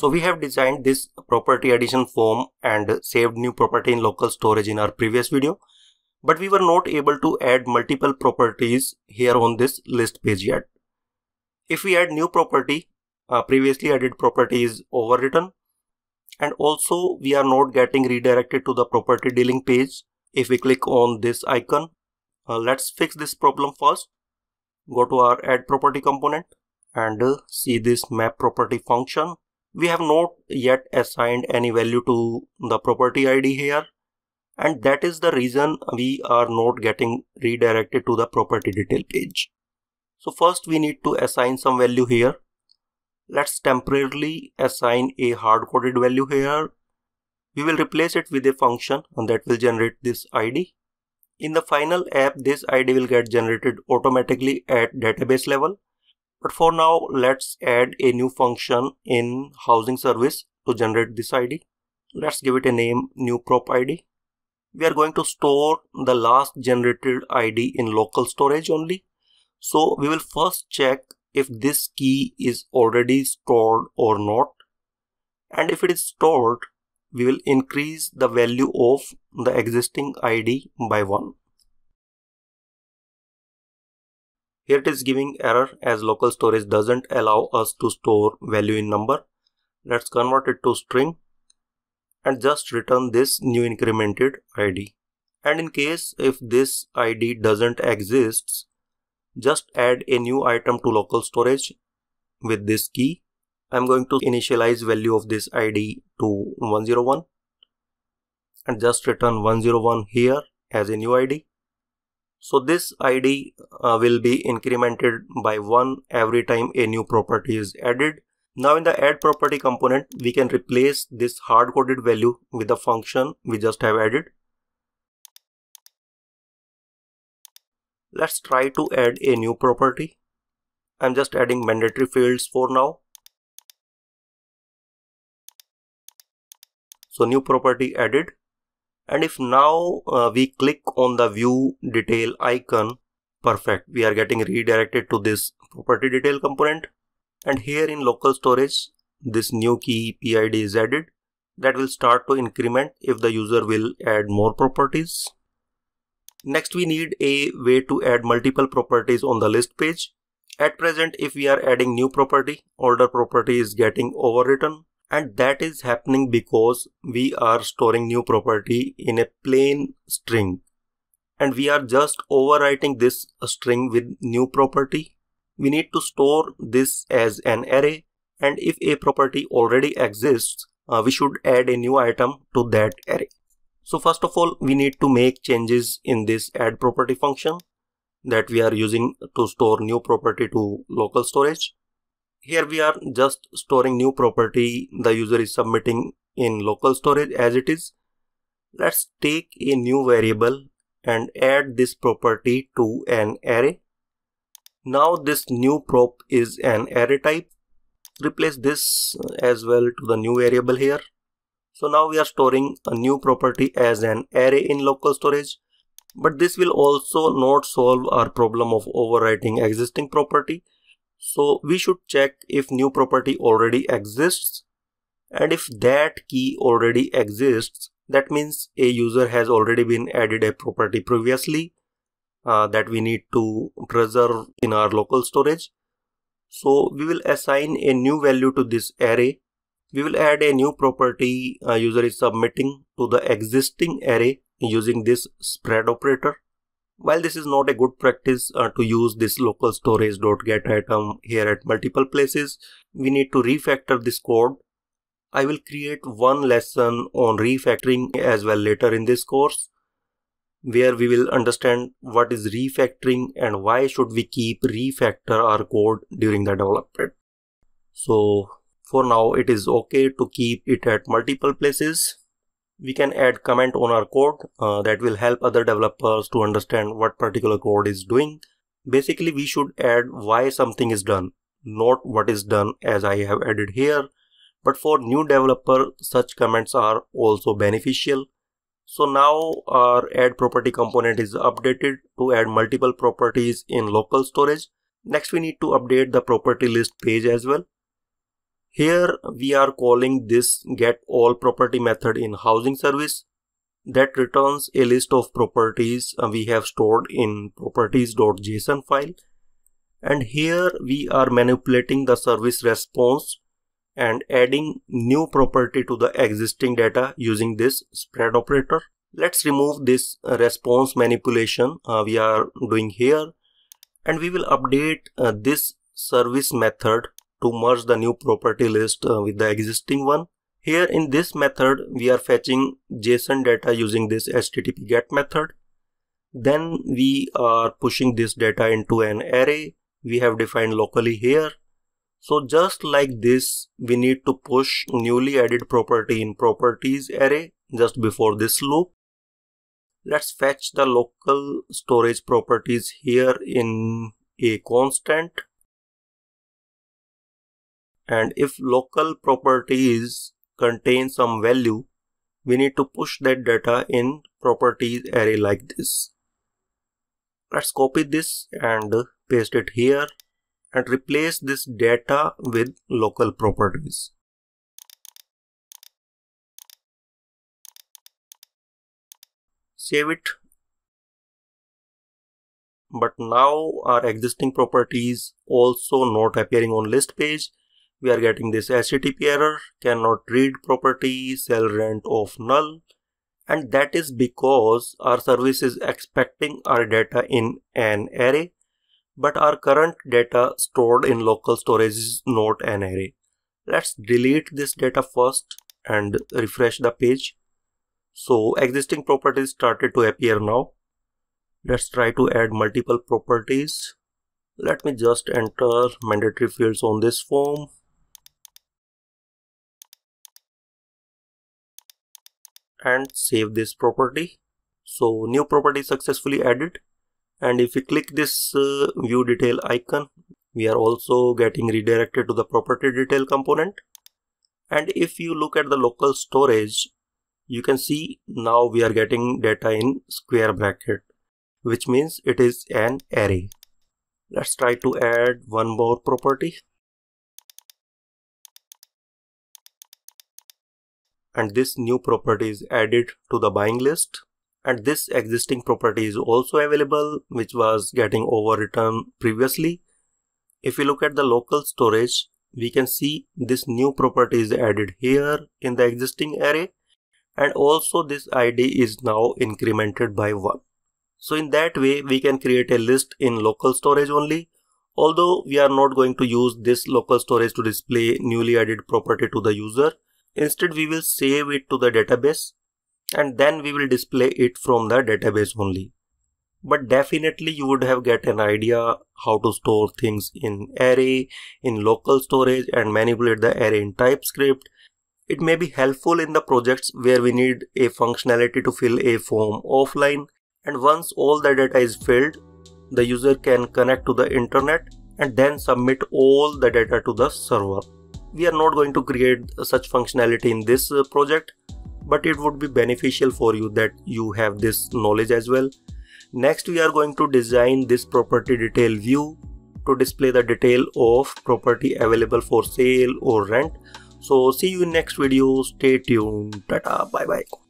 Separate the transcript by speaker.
Speaker 1: So we have designed this property addition form and saved new property in local storage in our previous video. But we were not able to add multiple properties here on this list page yet. If we add new property, uh, previously added property is overwritten. And also we are not getting redirected to the property dealing page if we click on this icon. Uh, let's fix this problem first. Go to our add property component and uh, see this map property function we have not yet assigned any value to the property ID here and that is the reason we are not getting redirected to the property detail page. So first we need to assign some value here. Let's temporarily assign a hard-coded value here. We will replace it with a function and that will generate this ID. In the final app, this ID will get generated automatically at database level but for now, let's add a new function in housing service to generate this ID. Let's give it a name new prop ID. We are going to store the last generated ID in local storage only. So we will first check if this key is already stored or not. And if it is stored, we will increase the value of the existing ID by 1. Here it is giving error as local storage doesn't allow us to store value in number. Let's convert it to string and just return this new incremented id. And in case if this id doesn't exists, just add a new item to local storage with this key. I'm going to initialize value of this id to 101 and just return 101 here as a new id so this ID uh, will be incremented by one every time a new property is added. Now in the add property component, we can replace this hard coded value with the function we just have added. Let's try to add a new property. I'm just adding mandatory fields for now. So new property added and if now uh, we click on the view detail icon perfect we are getting redirected to this property detail component and here in local storage this new key PID is added that will start to increment if the user will add more properties. Next we need a way to add multiple properties on the list page. At present if we are adding new property, older property is getting overwritten and that is happening because we are storing new property in a plain string and we are just overwriting this string with new property. We need to store this as an array and if a property already exists, uh, we should add a new item to that array. So first of all, we need to make changes in this add property function that we are using to store new property to local storage here we are just storing new property the user is submitting in local storage as it is let's take a new variable and add this property to an array now this new prop is an array type replace this as well to the new variable here so now we are storing a new property as an array in local storage but this will also not solve our problem of overwriting existing property so we should check if new property already exists and if that key already exists that means a user has already been added a property previously uh, that we need to preserve in our local storage. So we will assign a new value to this array. We will add a new property uh, user is submitting to the existing array using this spread operator. While this is not a good practice uh, to use this local storage.get item here at multiple places, we need to refactor this code. I will create one lesson on refactoring as well later in this course, where we will understand what is refactoring and why should we keep refactor our code during the development. So for now, it is okay to keep it at multiple places we can add comment on our code uh, that will help other developers to understand what particular code is doing. Basically, we should add why something is done, not what is done as I have added here. But for new developer, such comments are also beneficial. So now our add property component is updated to add multiple properties in local storage. Next, we need to update the property list page as well. Here we are calling this get all property method in housing service that returns a list of properties uh, we have stored in properties.json file. And here we are manipulating the service response and adding new property to the existing data using this spread operator. Let's remove this response manipulation uh, we are doing here and we will update uh, this service method to merge the new property list uh, with the existing one. Here in this method, we are fetching JSON data using this HTTP get method. Then we are pushing this data into an array we have defined locally here. So just like this, we need to push newly added property in properties array just before this loop. Let's fetch the local storage properties here in a constant and if local properties contain some value we need to push that data in properties array like this let's copy this and paste it here and replace this data with local properties save it but now our existing properties also not appearing on list page we are getting this HTTP error cannot read property cell rent of null and that is because our service is expecting our data in an array but our current data stored in local storage is not an array. Let's delete this data first and refresh the page. So existing properties started to appear now. Let's try to add multiple properties. Let me just enter mandatory fields on this form and save this property. So new property successfully added and if we click this uh, view detail icon we are also getting redirected to the property detail component and if you look at the local storage you can see now we are getting data in square bracket which means it is an array let's try to add one more property and this new property is added to the buying list and this existing property is also available which was getting overwritten previously. If we look at the local storage, we can see this new property is added here in the existing array and also this id is now incremented by 1. So in that way we can create a list in local storage only although we are not going to use this local storage to display newly added property to the user Instead, we will save it to the database and then we will display it from the database only. But definitely you would have get an idea how to store things in array, in local storage and manipulate the array in TypeScript. It may be helpful in the projects where we need a functionality to fill a form offline and once all the data is filled, the user can connect to the internet and then submit all the data to the server we are not going to create such functionality in this uh, project but it would be beneficial for you that you have this knowledge as well next we are going to design this property detail view to display the detail of property available for sale or rent so see you in next video stay tuned tata bye bye